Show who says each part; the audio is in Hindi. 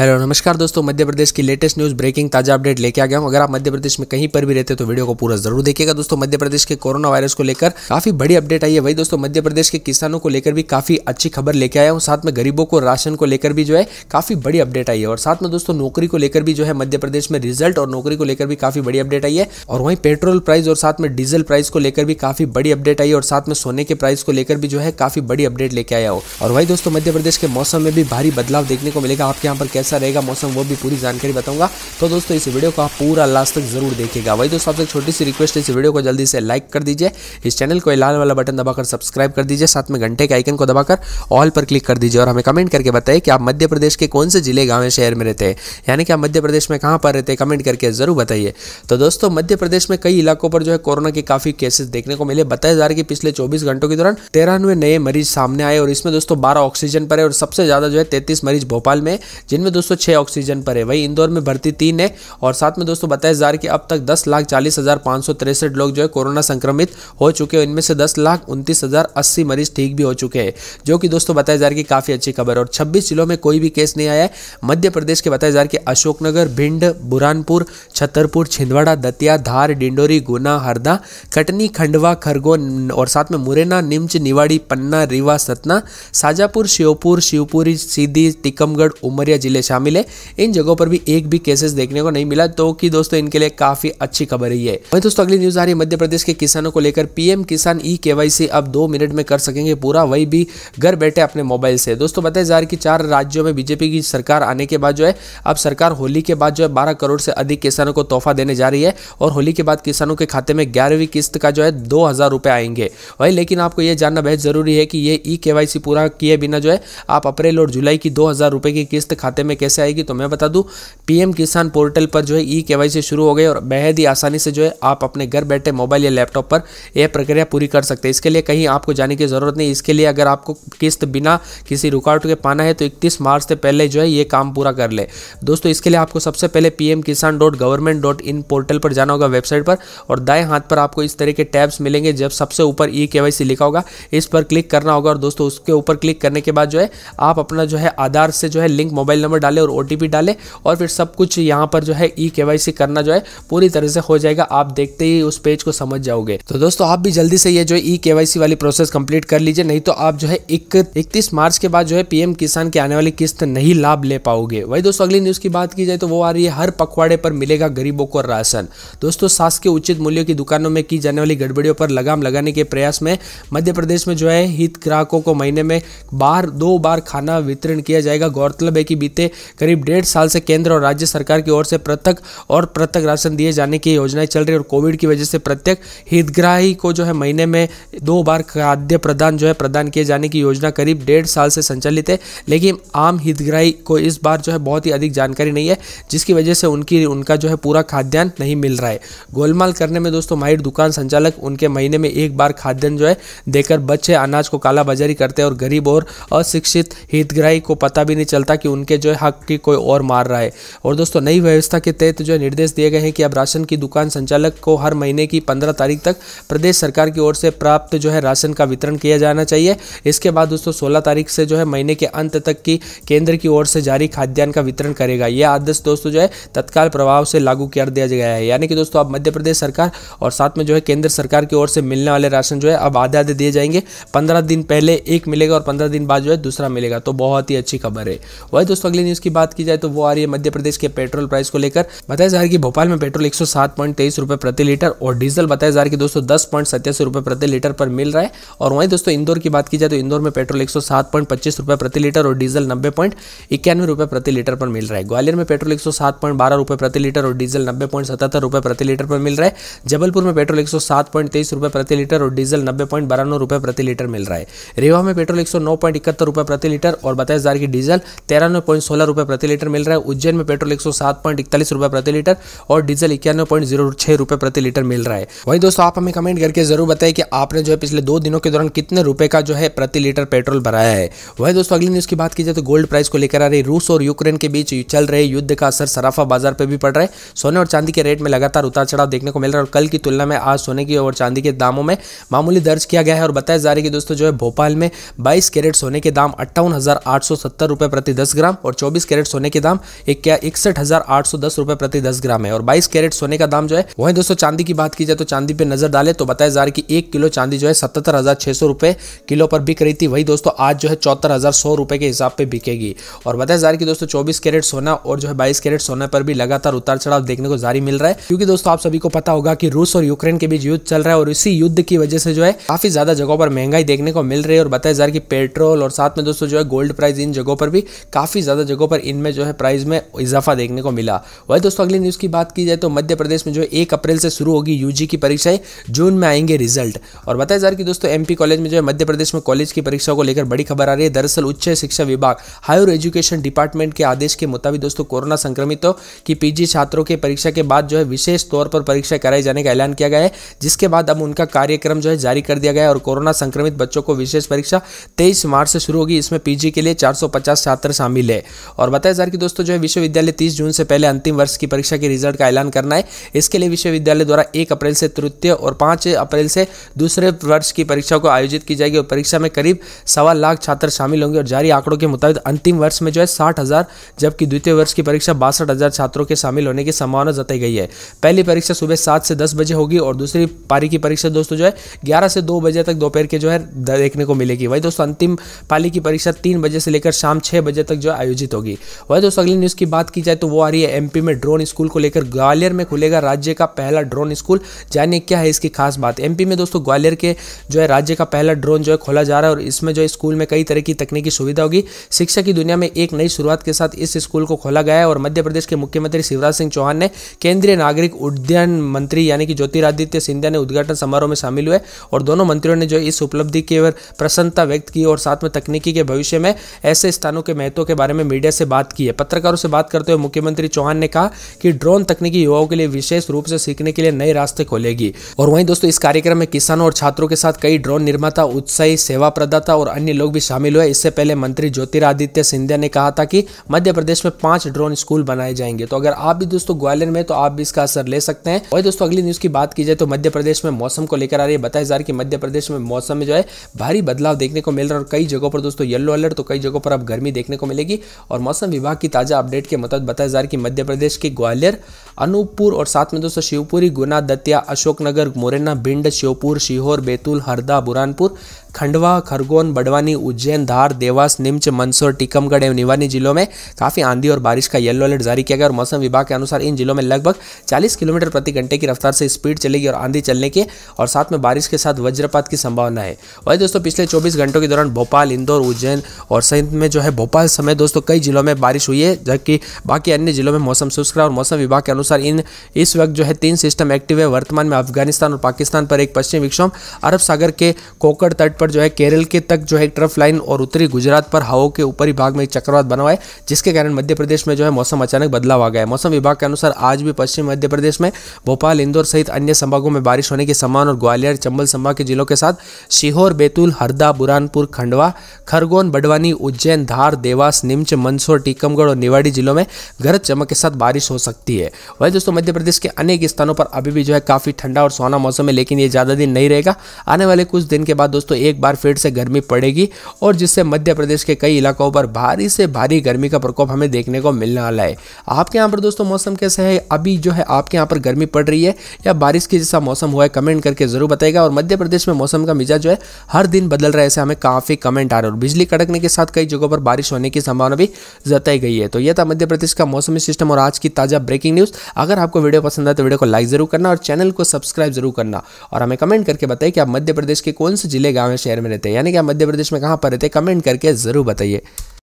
Speaker 1: हेलो नमस्कार दोस्तों मध्य प्रदेश की लेटेस्ट न्यूज़ ब्रेकिंग ताज़ा अपडेट लेके आ गया हूँ अगर आप मध्य प्रदेश में कहीं पर भी रहते तो वीडियो को पूरा जरूर देखिएगा दोस्तों मध्य प्रदेश के कोरोना वायरस को लेकर काफी बड़ी अपडेट आई है वही दोस्तों मध्य प्रदेश के किसानों को लेकर भी काफी अच्छी खबर लेके आया हूँ साथ में गरीबों को राशन को लेकर भी जो है काफी बड़ी अपडेट आई है और साथ में दोस्तों नौकरी को लेकर भी जो है मध्य प्रदेश में रिजल्ट और नौकरी को लेकर भी काफी बड़ी अपडेट आई है और वहीं पेट्रोल प्राइस और साथ में डीजल प्राइस को लेकर भी काफी बड़ी अपडेट आई है और साथ में सोने के प्राइस को लेकर भी जो है काफी बड़ी अपडेट लेके आया हो और वही दोस्तों मध्य प्रदेश के मौसम में भी भारी बदलाव देखने को मिलेगा आपके यहाँ पर कैसे कैसा रहेगा मौसम वो भी पूरी जानकारी बताऊंगा तो दोस्तों इस वीडियो को आप पूरा लास्ट तक जरूर देखेगा वही दोस्तों आपसे छोटी सी रिक्वेस्ट है इस वीडियो को जल्दी से लाइक कर दीजिए इस चैनल को लाल वाला बटन दबाकर सब्सक्राइब कर दीजिए साथ में घंटे के आइकन को दबाकर ऑल पर क्लिक कर दीजिए और हमें कमेंट करके बताइए कि आप मध्य प्रदेश के कौन से जिले गाँव शहर में रहते हैं यानी कि आप मध्य प्रदेश में कहाँ पर रहते हैं कमेंट करके जरूर बताइए तो दोस्तों मध्य प्रदेश में कई इलाकों पर जो है कोरोना के काफी केसेस देखने को मिले बताया जा रहा है कि पिछले चौबीस घंटों के दौरान तेरानवे नए मरीज सामने आए और इसमें दोस्तों बारह ऑक्सीजन पर है और सबसे ज्यादा जो है तैतीस मरीज भोपाल में जिनमें दोस्तों छः ऑक्सीजन पर है वही इंदौर में भर्ती तीन है और साथ में दोस्तों बताया जा रहा है कि अब तक दस लाख चालीस हज़ार पाँच सौ तिरसठ लोग जो है कोरोना संक्रमित हो चुके हैं इनमें से दस लाख उनतीस हज़ार अस्सी मरीज ठीक भी हो चुके हैं जो कि दोस्तों बताया जा रहा है कि काफ़ी अच्छी खबर और छब्बीस जिलों में कोई भी केस नहीं आया है मध्य प्रदेश के बताया जा रहा है कि अशोकनगर भिंड बुरानपुर छतरपुर छिंदवाड़ा दतिया धार डिंडोरी गुना हरदा कटनी खंडवा खरगोन और साथ में मुरैना निम्च निवाड़ी पन्ना रीवा सतना साजापुर श्योपुर शिवपुरी सीधी टीकमगढ़ उमरिया जिले जिले शामिल है इन जगहों पर भी एक भी केसेस देखने को नहीं मिला तो कि दोस्तों इनके लिए काफी अच्छी खबर ही है वही दोस्तों अगली न्यूज आ रही है मध्य प्रदेश के किसानों को लेकर पीएम किसान ई के अब दो मिनट में कर सकेंगे पूरा वही भी घर बैठे अपने मोबाइल से दोस्तों बताया जा रहा है कि चार राज्यों में बीजेपी की सरकार आने के बाद जो है अब सरकार होली के बाद जो है बारह करोड़ से अधिक किसानों को तोहफा देने जा रही है और होली के बाद किसानों के खाते में ग्यारहवीं किस्त का जो है दो हजार रुपए आएंगे वही लेकिन आपको यह जानना बेहद जरूरी है कि ये ई केवाईसी पूरा किए बिना जो है आप अप्रैल और जुलाई की दो हजार रुपए की किस्त खाते में में कैसे आएगी तो मैं बता दूँ पीएम किसान पोर्टल पर जो है ई के शुरू हो गई और बेहद ही आसानी से जो है आप अपने घर बैठे मोबाइल या लैपटॉप पर यह प्रक्रिया पूरी कर सकते हैं इसके लिए कहीं आपको जाने की ज़रूरत नहीं इसके लिए अगर आपको किस्त बिना किसी रुकावट के पाना है तो इकतीस मार्च से पहले जो है ये काम पूरा कर ले दोस्तों इसके लिए आपको सबसे पहले P Kisan dot government dot in portal पर जाना होगा वेबसाइट पर और दाएं हाथ पर आपको इस तरह के टैब्स मिलेंगे जब सबसे ऊपर ई के लिखा होगा इस पर क्लिक करना होगा और दोस्तों उसके ऊपर क्लिक करने के बाद जो है आप अपना जो है आधार से जो है लिंक मोबाइल नंबर डालें और ओ डालें और फिर सब कुछ यहाँ पर जो है ई e के करना जो है पूरी तरह से हो जाएगा आप देखते ही उस पेज को समझ जाओगे तो दोस्तों आप भी जल्दी से ये जो ई e के वाली प्रोसेस कंप्लीट कर लीजिए नहीं तो आप जो है इकतीस मार्च के बाद जो है पीएम किसान की आने वाली किस्त नहीं लाभ ले पाओगे वही दोस्तों अगली न्यूज की बात की जाए तो वो आ रही है हर पखवाड़े पर मिलेगा गरीबों को राशन दोस्तों सास के उचित मूल्यों की दुकानों में की जाने वाली गड़बड़ियों पर लगाम लगाने के प्रयास में मध्य प्रदेश में जो है हित ग्राहकों को महीने में बार दो बार खाना वितरण किया जाएगा गौरतलब है कि बीते करीब डेढ़ साल से केंद्र और राज्य सरकार की ओर से प्रत्येक और पृथक राशन दिए जाने की योजनाएं चल रही और कोविड की वजह से प्रत्येक हितग्राही को जो है महीने में दो बार खाद्य प्रदान जो है प्रदान किए जाने की योजना करीब डेढ़ साल से संचालित है लेकिन आम हितग्राही को इस बार जो है बहुत ही अधिक जानकारी नहीं है जिसकी वजह से उनकी उनका जो है पूरा खाद्यान्न नहीं मिल रहा है गोलमाल करने में दोस्तों माहिर दुकान संचालक उनके महीने में एक बार खाद्यान्न जो है देकर बच्चे अनाज को कालाबाजारी करते हैं और गरीब और अशिक्षित हितग्राही को पता भी नहीं चलता कि उनके जो है हक की कोई और मार रहा है और दोस्तों नई व्यवस्था के तहत जो निर्देश दिए गए हैं कि अब राशन की दुकान संचालक को हर महीने की पंद्रह तारीख तक प्रदेश सरकार की ओर से प्राप्त जो है राशन का वितरण किया जाना चाहिए इसके बाद दोस्तों सोलह तारीख से जो है महीने के अंत तक की केंद्र की ओर से जारी खाद्यान्न का वितरण करेगा यह आदेश दोस्तों जो है तत्काल प्रभाव से लागू कर दिया गया है यानी कि दोस्तों अब मध्य प्रदेश सरकार और साथ में जो है केंद्र सरकार की ओर से मिलने वाले राशन जो है अब आधे आधे दिए जाएंगे पंद्रह दिन पहले एक मिलेगा और पंद्रह दिन बाद जो है दूसरा मिलेगा तो बहुत ही अच्छी खबर है वही दोस्तों अगली न्यूज़ की बात की जाए तो वो आ रही है मध्य प्रदेश के पेट्रोल प्राइस को लेकर बताया जा रहा है कि भोपाल में पेट्रोल एक सौ प्रति लीटर और डीजल बताया जा रहा है कि दोस्तों दस प्रति लीटर पर मिल रहा है और वहीं दोस्तों इंदौर की बात की जाए तो इंदौर में पेट्रोल एक प्रति लीटर और डीजल नब्बे रुपए प्रति लीटर पर मिल रहा है ग्वालियर में पेट्रोल एक सौ प्रति लीटर और डीजल नब्बे रुपए प्रति लीटर पर मिल रहा है जबलपुर में पेट्रोल एक प्रति लीटर और डीजल नब्बे पॉइंट रुपए प्रति लीटर मिल रहा है रेवा में पेट्रोल एक सौ प्रति लीटर और बताया जा रहा है कि डीजल तेरानवे सोलह रुपये प्रति लीटर मिल रहा है उज्जैन में पेट्रोल एक सौ प्रति लीटर और डीजल इक्यानवे पॉइंट प्रति लीटर मिल रहा है वही दोस्तों आप हमें कमेंट करके जरूर बताए कि आपने जो है पिछले दो दिनों के दौरान कितने रुपए का जो है प्रति लीटर पेट्रोल भराया है वही दोस्तों अगली न्यूज़ की बात की जाए तो गोल्ड प्राइस को लेकर आ रही रूस और यूक्रेन के बीच चल रहे युद्ध का असर सराफा बाजार पर भी पड़ रहा है सोने और चांदी के रेट में लगातार उतार चढ़ाव देखने को मिल रहा है और कल की तुलना में आज सोने की और चांदी के दामों में मामूली दर्ज किया गया है और बताया जा रहा है कि दोस्तों जो है भोपाल में 22 कैरेट सोने के दाम अट्ठावन हजार प्रति दस ग्राम और चौबीस कैरेट सोने के दाम एक क्या इकसठ हजार आठ सौ दस रुपए प्रति दस ग्राम है और बाईस कैरेट सोने का दाम जो है वही दोस्तों चांदी की बात की जाए तो चांदी पे नजर डाले तो बताया जा रहा है कि एक किलो चांदी जो है सत्तर हजार छह सौ रुपए किलो पर बिक रही थी वही दोस्तों आज जो है चौहत्तर हजार सौ रुपए के हिसाब पे बिकेगी और बताया जा रहा है कि दोस्तों चौबीस कैरेट सोना और जो है बाईस कैरेट सोने पर भी लगातार उतार चढ़ाव देखने को जारी मिल रहा है क्योंकि दोस्तों आप सभी को पता होगा कि रूस और यूक्रेन के बीच युद्ध चल रहा है और इसी युद्ध की वजह से जो है काफी ज्यादा जगहों पर महंगाई देखने को मिल रही है और बताया जा रहा है कि पेट्रोल और साथ में दोस्तों जो है गोल्ड प्राइस इन जगहों पर भी काफी ज्यादा जगहों पर इनमें जो है प्राइस में इजाफा देखने को मिला वही दोस्तों अगली न्यूज़ की बात की जाए तो मध्य प्रदेश में जो है एक अप्रैल से शुरू होगी यूजी की परीक्षाएं जून में आएंगे रिजल्ट और बताया जा रहा कि दोस्तों एम कॉलेज में जो है मध्य प्रदेश में कॉलेज की परीक्षा को लेकर बड़ी खबर आ रही है दरअसल उच्च शिक्षा विभाग हायर एजुकेशन डिपार्टमेंट के आदेश के मुताबिक दोस्तों कोरोना संक्रमितों की पीजी छात्रों की परीक्षा के बाद जो है विशेष तौर पर परीक्षा कराए जाने का ऐलान किया गया है जिसके बाद अब उनका कार्यक्रम जो है जारी कर दिया गया है और कोरोना संक्रमित बच्चों को विशेष परीक्षा तेईस मार्च से शुरू होगी इसमें पीजी के लिए 450 छात्र शामिल है और बताया जा रहा कि दोस्तों जो है विश्वविद्यालय तीस जून से पहले अंतिम वर्ष की परीक्षा के रिजल्ट का ऐलान करना है इसके लिए विश्वविद्यालय द्वारा एक अप्रैल से तृतीय और पाँच अप्रैल से दूसरे वर्ष की परीक्षा को आयोजित की जाएगी और परीक्षा में करीब सवा लाख छात्र शामिल होंगे और जारी आंकड़ों के मुताबिक अंतिम वर्ष में जो है साठ जबकि द्वितीय वर्ष की परीक्षा बासठ छात्रों के शामिल होने की संभावना जताई गई है पहली परीक्षा सुबह सात से दस बजे होगी और दूसरी पारी की परीक्षा दोस्तों जो है ग्यारह से दो बजे तक दोपहर के जो है देखने को मिलेगी वही दोस्तों अंतिम पाली की परीक्षा तीन बजे से लेकर शाम छह बजे तक जो आयोजित घोषित होगी वही दोस्तों अगली न्यूज़ की बात की जाए तो वो आ रही है एमपी में ड्रोन स्कूल को लेकर ग्वालियर में खुलेगा राज्य का पहला ड्रोन स्कूल जानिए क्या है इसकी खास बात एमपी में दोस्तों ग्वालियर के जो है राज्य का पहला ड्रोन जो है खोला जा रहा है और इसमें जो है स्कूल में कई तरह की तकनीकी सुविधा होगी शिक्षा की दुनिया में एक नई शुरुआत के साथ इस स्कूल को खोला गया है और मध्य प्रदेश के मुख्यमंत्री शिवराज सिंह चौहान ने केंद्रीय नागरिक उड्डयन मंत्री यानी कि ज्योतिरादित्य सिंधिया ने उद्घाटन समारोह में शामिल हुए और दोनों मंत्रियों ने जो इस उपलब्धि की प्रसन्नता व्यक्त की और साथ में तकनीकी के भविष्य में ऐसे स्थानों के महत्व के बारे में मीडिया से बात की है पत्रकारों से बात करते हुए मुख्यमंत्री चौहान ने कहा कि ड्रोन तकनीकी युवाओं के लिए विशेष रूप से सीखने के लिए नए रास्ते खोलेगी और वहीं दोस्तों इस कार्यक्रम में किसानों और छात्रों के साथ कई ड्रोन निर्माता उत्साही सेवा प्रदाता और अन्य लोग भी शामिल हुए इससे पहले मंत्री ज्योतिरादित्य सिंधिया ने कहा था कि मध्य प्रदेश में पांच ड्रोन स्कूल बनाए जाएंगे तो अगर आप भी दोस्तों ग्वालियर में तो आप भी इसका असर ले सकते हैं वही दोस्तों अगली न्यूज की बात की जाए तो मध्य प्रदेश में मौसम को लेकर आ रही है बताया जा रहा कि मध्य प्रदेश में मौसम में जो है भारी बदलाव देखने को मिल रहा है और कई जगहों पर दोस्तों येलो अलर्ट तो कई जगहों पर अब गर्मी देखने को मिलेगी और मौसम विभाग की ताज़ा अपडेट के मुताबिक बताया जा रहा है कि मध्य प्रदेश के ग्वालियर अनूपपुर और साथ में दोस्तों शिवपुरी गुना दतिया अशोकनगर मुरैना भिंड श्योपुर शिहोर बैतूल हरदा बुरानपुर खंडवा खरगोन बड़वानी उज्जैन धार देवास निम्च मंदसौर टीकमगढ़ एवं निवानी जिलों में काफ़ी आंधी और बारिश का येलो अलर्ट जारी किया गया और मौसम विभाग के अनुसार इन जिलों में लगभग 40 किलोमीटर प्रति घंटे की रफ्तार से स्पीड चलेगी और आंधी चलने के और साथ में बारिश के साथ वज्रपात की संभावना है वही दोस्तों पिछले चौबीस घंटों के दौरान भोपाल इंदौर उज्जैन और सहित में जो है भोपाल समेत दोस्तों कई कई जिलों में बारिश हुई है जबकि बाकी अन्य जिलों में मौसम शुष्क रहा और मौसम विभाग के अनुसार इन इस वक्त जो है तीन सिस्टम एक्टिव है वर्तमान में अफगानिस्तान और पाकिस्तान पर एक पश्चिम विक्षोभ अरब सागर के कोकड़ तट पर जो है केरल के तक जो है ट्रफ लाइन और उत्तरी गुजरात पर हवाओं के ऊपरी भाग में एक चक्रवात बना हुआ है जिसके कारण मध्य प्रदेश में जो है मौसम अचानक बदलाव आ गया है मौसम विभाग के अनुसार आज भी पश्चिम मध्य प्रदेश में भोपाल इंदौर सहित अन्य संभागों में बारिश होने की सम्मान और ग्वालियर चंबल संभाग के जिलों के साथ सीहोर बैतूल हरदा बुरानपुर खंडवा खरगोन बडवानी उज्जैन धार देवास नीमच मंदसौर टीकमगढ़ और निवाड़ी जिलों में गरज चमक के साथ बारिश हो सकती है वही दोस्तों मध्य प्रदेश के अनेक स्थानों पर अभी भी जो है काफ़ी ठंडा और सोना मौसम है लेकिन ये ज़्यादा दिन नहीं रहेगा आने वाले कुछ दिन के बाद दोस्तों एक बार फिर से गर्मी पड़ेगी और जिससे मध्य प्रदेश के कई इलाकों पर भारी से भारी गर्मी का प्रकोप हमें देखने को मिलने वाला है आपके यहाँ पर दोस्तों मौसम कैसे है अभी जो है आपके यहाँ पर गर्मी पड़ रही है या बारिश की जैसा मौसम हुआ है कमेंट करके जरूर बताएगा और मध्य प्रदेश में मौसम का मिजाज जो है हर दिन बदल रहा है ऐसे हमें काफ़ी कमेंट आ रहे हैं और बिजली कड़कने के साथ कई जगहों पर बारिश होने की संभावना भी जताई गई है तो यह था मध्य प्रदेश का मौसमी सिस्टम और आज की ताज़ा ब्रेकिंग न्यूज़ अगर आपको वीडियो पसंद आए तो वीडियो को लाइक जरूर करना और चैनल को सब्सक्राइब जरूर करना और हमें कमेंट करके बताइए कि आप मध्य प्रदेश के कौन से जिले गांव शहर में रहते हैं यानी कि आप मध्य प्रदेश में कहां पर रहते हैं कमेंट करके जरूर बताइए